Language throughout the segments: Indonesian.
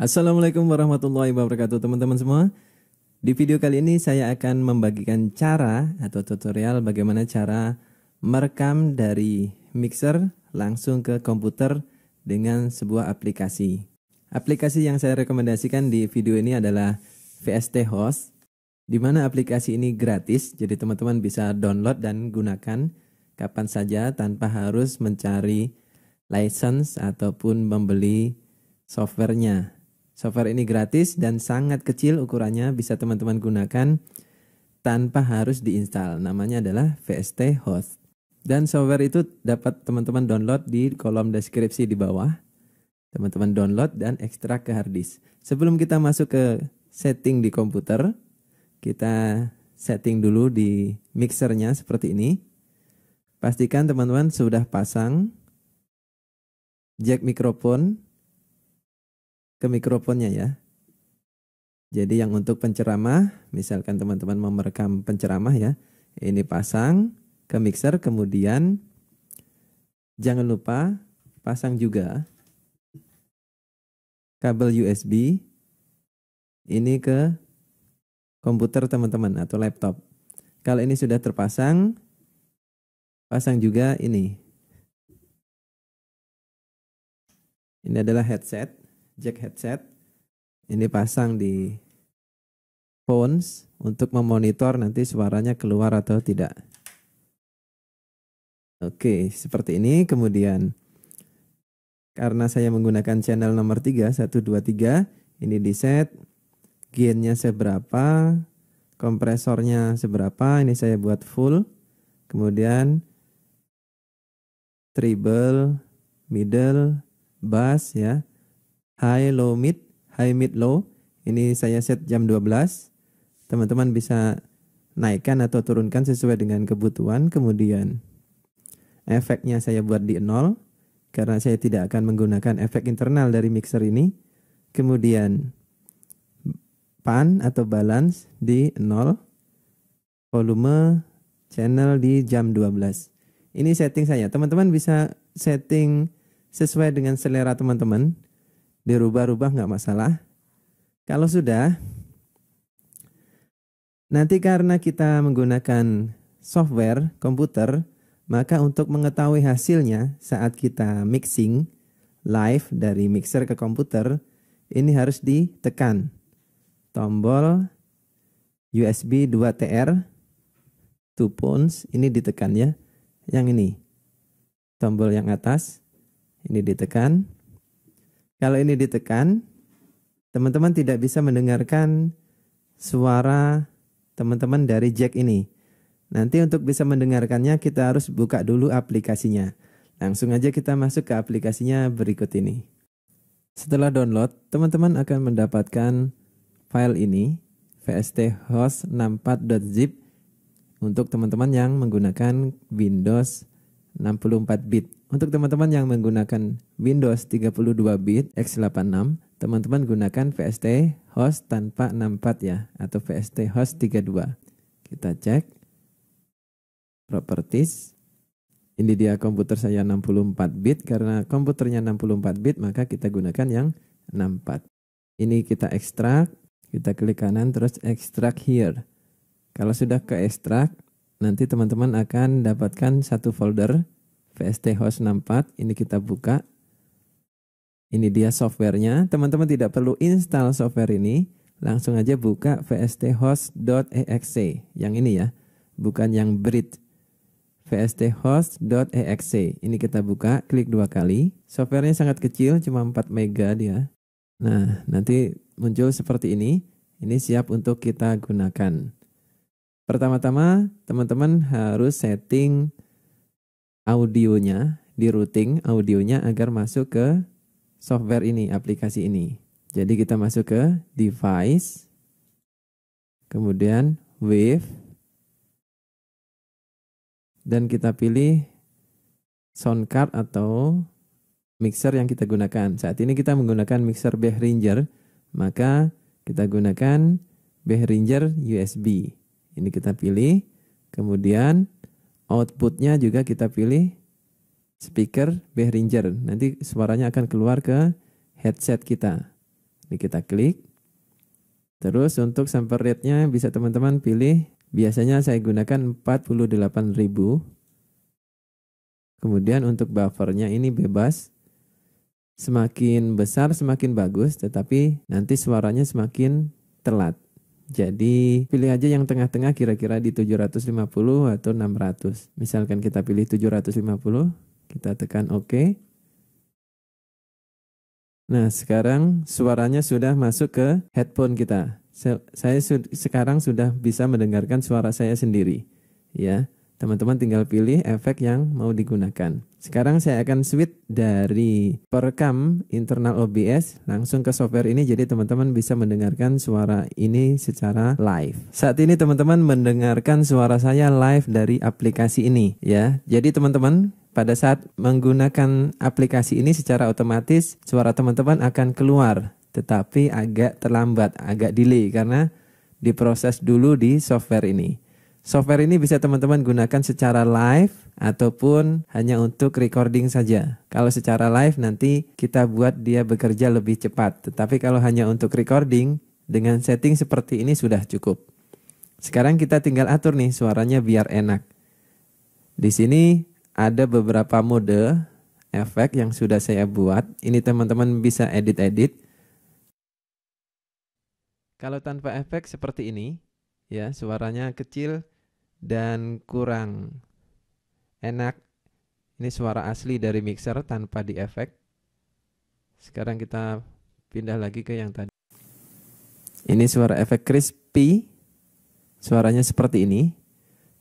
Assalamualaikum warahmatullahi wabarakatuh teman-teman semua. Di video kali ini saya akan membagikan cara atau tutorial bagaimana cara merekam dari mixer langsung ke komputer dengan sebuah aplikasi. Aplikasi yang saya rekomendasikan di video ini adalah VST Host, di mana aplikasi ini gratis, jadi teman-teman bisa download dan gunakan kapan saja tanpa harus mencari license ataupun membeli softwarenya. Software ini gratis dan sangat kecil ukurannya, bisa teman-teman gunakan tanpa harus diinstal. Namanya adalah VST Host. Dan software itu dapat teman-teman download di kolom deskripsi di bawah. Teman-teman download dan ekstrak ke hard disk. Sebelum kita masuk ke setting di komputer, kita setting dulu di mixernya seperti ini. Pastikan teman-teman sudah pasang jack mikrofon ke mikrofonnya ya. Jadi yang untuk penceramah, misalkan teman-teman mau merekam penceramah ya, ini pasang ke mixer, kemudian jangan lupa pasang juga kabel USB ini ke komputer teman-teman atau laptop. Kalau ini sudah terpasang, pasang juga ini. Ini adalah headset jack headset ini pasang di phones untuk memonitor nanti suaranya keluar atau tidak. Oke, seperti ini. Kemudian karena saya menggunakan channel nomor 3, 1, 2, 3, ini di set gainnya seberapa, kompresornya seberapa, ini saya buat full. Kemudian treble, middle, bass ya high low mid, high mid low. Ini saya set jam 12. Teman-teman bisa naikkan atau turunkan sesuai dengan kebutuhan. Kemudian efeknya saya buat di 0 karena saya tidak akan menggunakan efek internal dari mixer ini. Kemudian pan atau balance di 0. Volume channel di jam 12. Ini setting saya. Teman-teman bisa setting sesuai dengan selera teman-teman dirubah-rubah nggak masalah. Kalau sudah, nanti karena kita menggunakan software komputer, maka untuk mengetahui hasilnya saat kita mixing live dari mixer ke komputer, ini harus ditekan tombol USB 2TR 2 pounds ini ditekan ya. Yang ini. Tombol yang atas ini ditekan. Kalau ini ditekan, teman-teman tidak bisa mendengarkan suara teman-teman dari jack ini. Nanti untuk bisa mendengarkannya kita harus buka dulu aplikasinya. Langsung aja kita masuk ke aplikasinya berikut ini. Setelah download, teman-teman akan mendapatkan file ini vst host 64.zip untuk teman-teman yang menggunakan Windows 64 bit. Untuk teman-teman yang menggunakan Windows 32 bit x86, teman-teman gunakan VST host tanpa 64 ya atau VST host 32. Kita cek properties. Ini dia komputer saya 64 bit karena komputernya 64 bit maka kita gunakan yang 64. Ini kita ekstrak, kita klik kanan terus ekstrak here. Kalau sudah ke ekstrak, nanti teman-teman akan dapatkan satu folder VST Host 64. Ini kita buka. Ini dia softwarenya. Teman-teman tidak perlu install software ini. Langsung aja buka vsthost.exe. Yang ini ya. Bukan yang bridge. vsthost.exe. Ini kita buka. Klik dua kali. Softwarenya sangat kecil. Cuma 4 mega dia. Nah, nanti muncul seperti ini. Ini siap untuk kita gunakan. Pertama-tama, teman-teman harus setting audionya, di routing audionya agar masuk ke software ini, aplikasi ini. Jadi kita masuk ke device, kemudian wave, dan kita pilih sound card atau mixer yang kita gunakan. Saat ini kita menggunakan mixer Behringer, maka kita gunakan Behringer USB. Ini kita pilih, kemudian outputnya juga kita pilih speaker Behringer. Nanti suaranya akan keluar ke headset kita. Ini kita klik. Terus untuk sample rate-nya bisa teman-teman pilih. Biasanya saya gunakan 48.000. Kemudian untuk buffernya ini bebas. Semakin besar semakin bagus, tetapi nanti suaranya semakin telat. Jadi pilih aja yang tengah-tengah kira-kira di 750 atau 600. Misalkan kita pilih 750, kita tekan OK. Nah, sekarang suaranya sudah masuk ke headphone kita. Saya sekarang sudah bisa mendengarkan suara saya sendiri, ya. Teman-teman tinggal pilih efek yang mau digunakan. Sekarang saya akan switch dari perekam internal OBS langsung ke software ini jadi teman-teman bisa mendengarkan suara ini secara live. Saat ini teman-teman mendengarkan suara saya live dari aplikasi ini ya. Jadi teman-teman pada saat menggunakan aplikasi ini secara otomatis suara teman-teman akan keluar tetapi agak terlambat, agak delay karena diproses dulu di software ini. Software ini bisa teman-teman gunakan secara live ataupun hanya untuk recording saja. Kalau secara live nanti kita buat dia bekerja lebih cepat, tetapi kalau hanya untuk recording dengan setting seperti ini sudah cukup. Sekarang kita tinggal atur nih suaranya biar enak. Di sini ada beberapa mode efek yang sudah saya buat. Ini teman-teman bisa edit-edit. Kalau tanpa efek seperti ini, ya suaranya kecil dan kurang enak ini suara asli dari mixer tanpa di efek sekarang kita pindah lagi ke yang tadi ini suara efek crispy suaranya seperti ini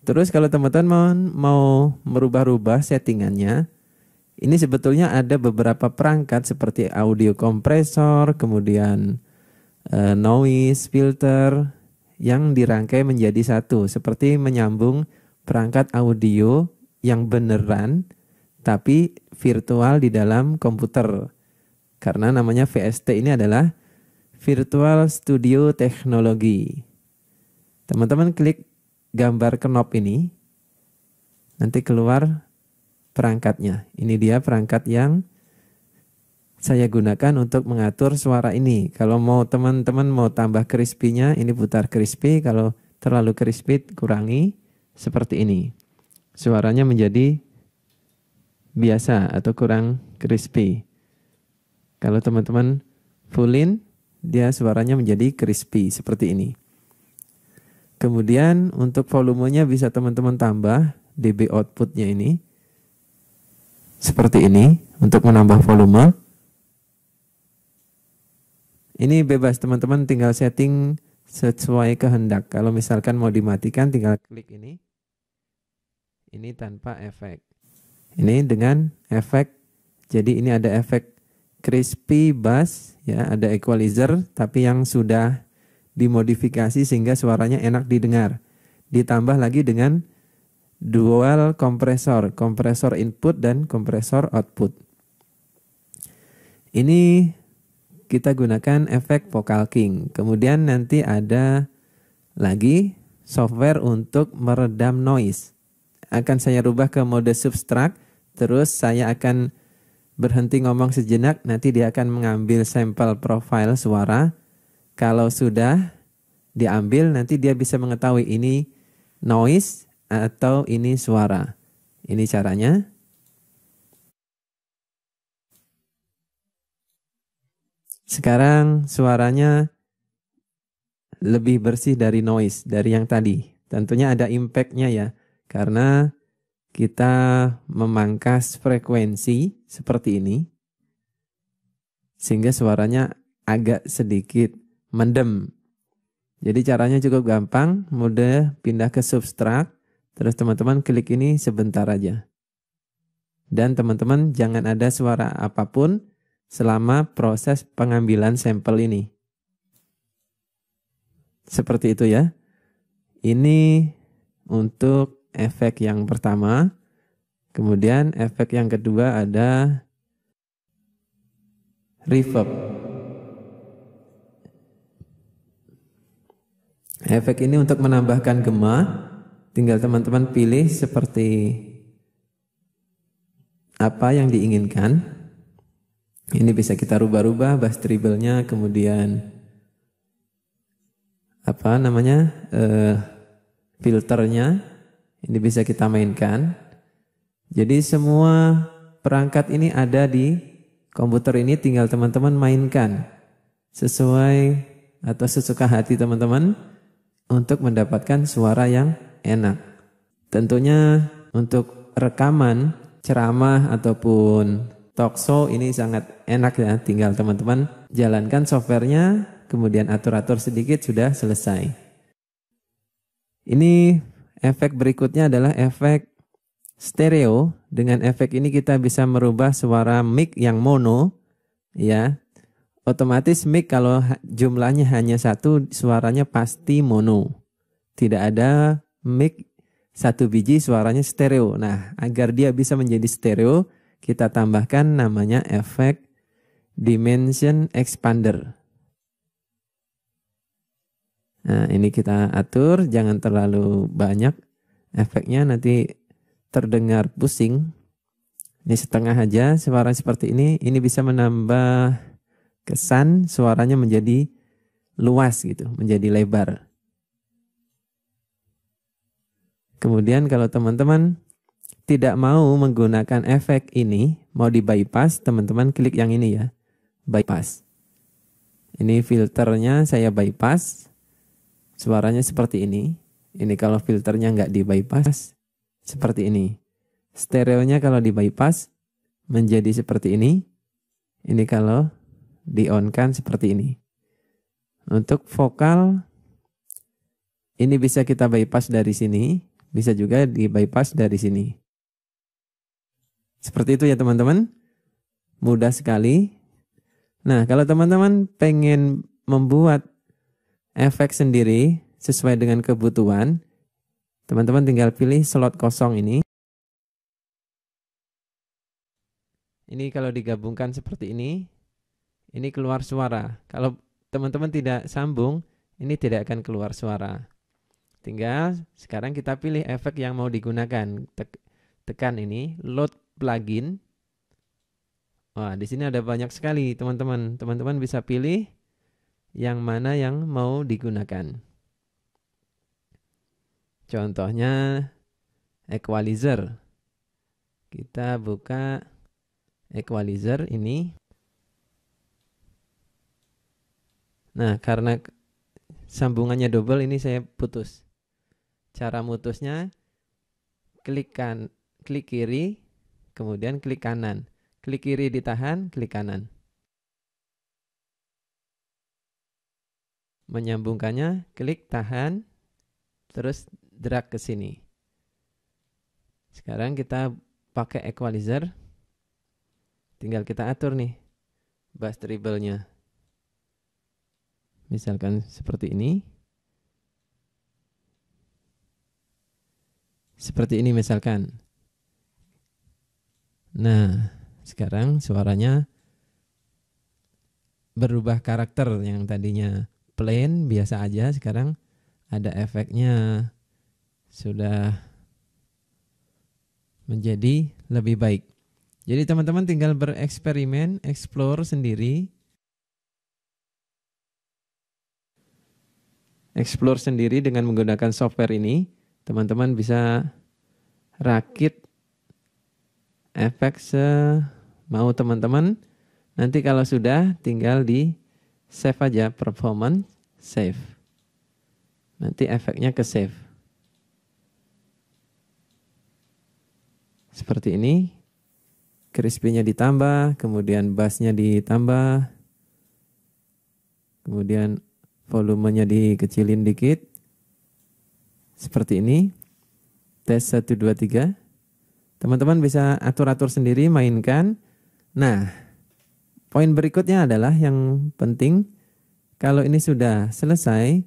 terus kalau teman-teman mau merubah-rubah settingannya ini sebetulnya ada beberapa perangkat seperti audio kompresor kemudian uh, noise filter yang dirangkai menjadi satu, seperti menyambung perangkat audio yang beneran tapi virtual di dalam komputer. Karena namanya VST ini adalah Virtual Studio Technology. Teman-teman klik gambar knob ini. Nanti keluar perangkatnya. Ini dia perangkat yang saya gunakan untuk mengatur suara ini. Kalau mau teman-teman mau tambah crispy-nya, ini putar crispy. Kalau terlalu crispy, kurangi seperti ini. Suaranya menjadi biasa atau kurang crispy. Kalau teman-teman fullin, dia suaranya menjadi crispy seperti ini. Kemudian untuk volumenya bisa teman-teman tambah dB outputnya ini. Seperti ini untuk menambah volume. Ini bebas teman-teman tinggal setting sesuai kehendak. Kalau misalkan mau dimatikan tinggal klik ini. Ini tanpa efek. Ini dengan efek. Jadi ini ada efek crispy bass ya, ada equalizer tapi yang sudah dimodifikasi sehingga suaranya enak didengar. Ditambah lagi dengan dual kompresor, kompresor input dan kompresor output. Ini kita gunakan efek vocal king. Kemudian nanti ada lagi software untuk meredam noise. Akan saya rubah ke mode subtract, terus saya akan berhenti ngomong sejenak, nanti dia akan mengambil sampel profile suara. Kalau sudah diambil, nanti dia bisa mengetahui ini noise atau ini suara. Ini caranya. Sekarang suaranya lebih bersih dari noise, dari yang tadi. Tentunya ada impactnya ya, karena kita memangkas frekuensi seperti ini, sehingga suaranya agak sedikit mendem. Jadi caranya cukup gampang, mudah pindah ke substrat terus teman-teman klik ini sebentar aja. Dan teman-teman jangan ada suara apapun, selama proses pengambilan sampel ini. Seperti itu ya. Ini untuk efek yang pertama. Kemudian efek yang kedua ada reverb. Efek ini untuk menambahkan gema, tinggal teman-teman pilih seperti apa yang diinginkan. Ini bisa kita rubah-rubah bass treble-nya kemudian apa namanya? Uh, filternya ini bisa kita mainkan. Jadi semua perangkat ini ada di komputer ini tinggal teman-teman mainkan sesuai atau sesuka hati teman-teman untuk mendapatkan suara yang enak. Tentunya untuk rekaman ceramah ataupun Talkshow ini sangat enak ya, tinggal teman-teman jalankan softwarenya, kemudian atur-atur sedikit sudah selesai. Ini efek berikutnya adalah efek stereo. Dengan efek ini kita bisa merubah suara mic yang mono, ya. Otomatis mic kalau jumlahnya hanya satu, suaranya pasti mono. Tidak ada mic satu biji suaranya stereo. Nah, agar dia bisa menjadi stereo, kita tambahkan namanya efek dimension expander. Nah, ini kita atur, jangan terlalu banyak efeknya nanti terdengar pusing. Ini setengah aja suara seperti ini, ini bisa menambah kesan suaranya menjadi luas gitu, menjadi lebar. Kemudian kalau teman-teman tidak mau menggunakan efek ini, mau di bypass, teman-teman klik yang ini ya. Bypass. Ini filternya saya bypass. Suaranya seperti ini. Ini kalau filternya nggak di bypass, seperti ini. Stereonya kalau di bypass, menjadi seperti ini. Ini kalau di on kan seperti ini. Untuk vokal, ini bisa kita bypass dari sini, bisa juga di bypass dari sini. Seperti itu ya teman-teman. Mudah sekali. Nah, kalau teman-teman pengen membuat efek sendiri sesuai dengan kebutuhan, teman-teman tinggal pilih slot kosong ini. Ini kalau digabungkan seperti ini, ini keluar suara. Kalau teman-teman tidak sambung, ini tidak akan keluar suara. Tinggal sekarang kita pilih efek yang mau digunakan. tekan ini, load plugin. Wah, di sini ada banyak sekali, teman-teman. Teman-teman bisa pilih yang mana yang mau digunakan. Contohnya equalizer. Kita buka equalizer ini. Nah, karena sambungannya double ini saya putus. Cara mutusnya klik kan klik kiri kemudian klik kanan. Klik kiri ditahan, klik kanan. Menyambungkannya, klik tahan, terus drag ke sini. Sekarang kita pakai equalizer. Tinggal kita atur nih bass treble-nya. Misalkan seperti ini. Seperti ini misalkan. Nah, sekarang suaranya berubah karakter yang tadinya plain biasa aja sekarang ada efeknya sudah menjadi lebih baik. Jadi teman-teman tinggal bereksperimen, explore sendiri. Explore sendiri dengan menggunakan software ini. Teman-teman bisa rakit efek eh, semau teman-teman. Nanti kalau sudah tinggal di save aja performance save. Nanti efeknya ke save. Seperti ini. Crispy-nya ditambah, kemudian bassnya ditambah, kemudian volumenya dikecilin dikit. Seperti ini. Tes 1, 2, 3. Teman-teman bisa atur-atur sendiri, mainkan. Nah, poin berikutnya adalah yang penting kalau ini sudah selesai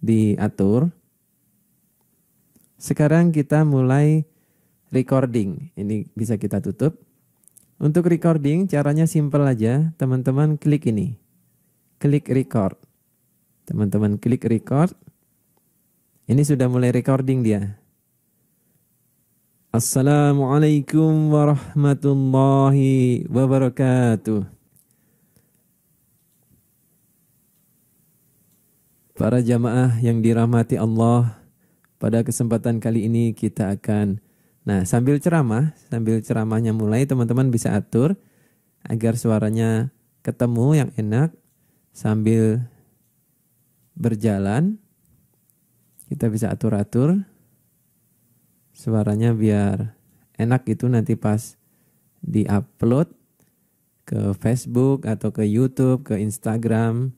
diatur. Sekarang kita mulai recording. Ini bisa kita tutup. Untuk recording caranya simple aja. Teman-teman klik ini. Klik record. Teman-teman klik record. Ini sudah mulai recording dia. Assalamualaikum warahmatullahi wabarakatuh. Para jamaah yang dirahmati Allah, pada kesempatan kali ini kita akan Nah, sambil ceramah, sambil ceramahnya mulai teman-teman bisa atur agar suaranya ketemu yang enak sambil berjalan kita bisa atur-atur suaranya biar enak itu nanti pas diupload ke Facebook atau ke YouTube, ke Instagram.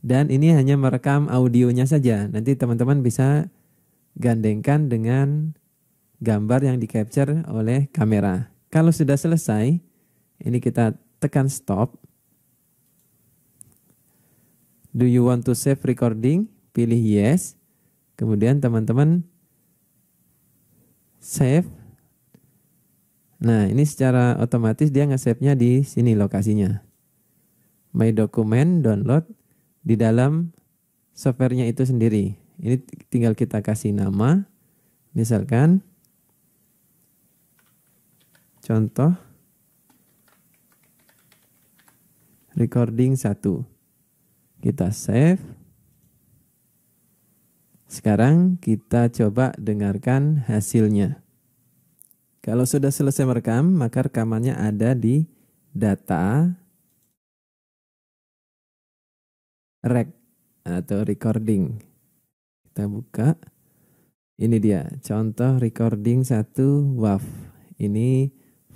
Dan ini hanya merekam audionya saja. Nanti teman-teman bisa gandengkan dengan gambar yang di capture oleh kamera. Kalau sudah selesai, ini kita tekan stop. Do you want to save recording? Pilih yes. Kemudian teman-teman save. Nah, ini secara otomatis dia nge-save-nya di sini lokasinya. My document download di dalam softwarenya itu sendiri. Ini tinggal kita kasih nama. Misalkan contoh recording 1. Kita save. Sekarang kita coba dengarkan hasilnya. Kalau sudah selesai merekam, maka rekamannya ada di data rec atau recording. Kita buka. Ini dia contoh recording satu WAV. Ini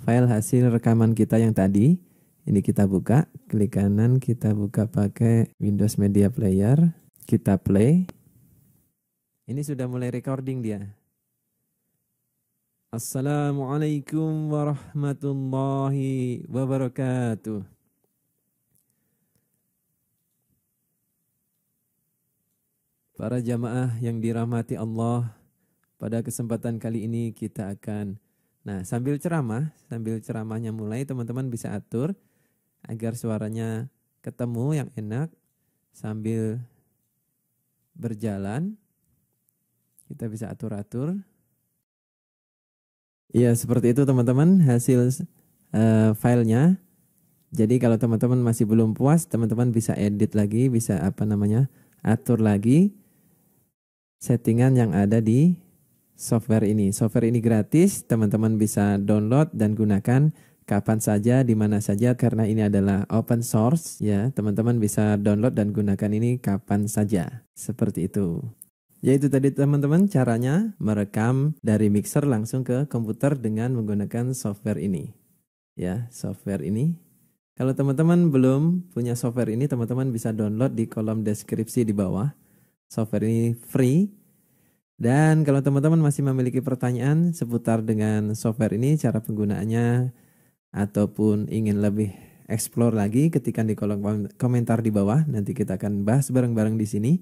file hasil rekaman kita yang tadi. Ini kita buka, klik kanan kita buka pakai Windows Media Player, kita play. Ini sudah mulai recording dia. Assalamualaikum warahmatullahi wabarakatuh. Para jamaah yang dirahmati Allah, pada kesempatan kali ini kita akan nah sambil ceramah, sambil ceramahnya mulai teman-teman bisa atur agar suaranya ketemu yang enak sambil berjalan kita bisa atur-atur. Ya, seperti itu teman-teman hasil uh, filenya. Jadi kalau teman-teman masih belum puas, teman-teman bisa edit lagi, bisa apa namanya, atur lagi settingan yang ada di software ini. Software ini gratis, teman-teman bisa download dan gunakan kapan saja, di mana saja, karena ini adalah open source ya. Teman-teman bisa download dan gunakan ini kapan saja, seperti itu itu tadi teman-teman caranya merekam dari mixer langsung ke komputer dengan menggunakan software ini. Ya, software ini. Kalau teman-teman belum punya software ini, teman-teman bisa download di kolom deskripsi di bawah. Software ini free. Dan kalau teman-teman masih memiliki pertanyaan seputar dengan software ini, cara penggunaannya, ataupun ingin lebih explore lagi, ketikan di kolom komentar di bawah. Nanti kita akan bahas bareng-bareng di sini.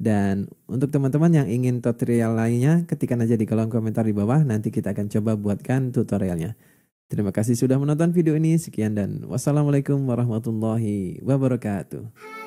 Dan untuk teman-teman yang ingin tutorial lainnya, ketikkan aja di kolom komentar di bawah. Nanti kita akan coba buatkan tutorialnya. Terima kasih sudah menonton video ini. Sekian dan wassalamualaikum warahmatullahi wabarakatuh.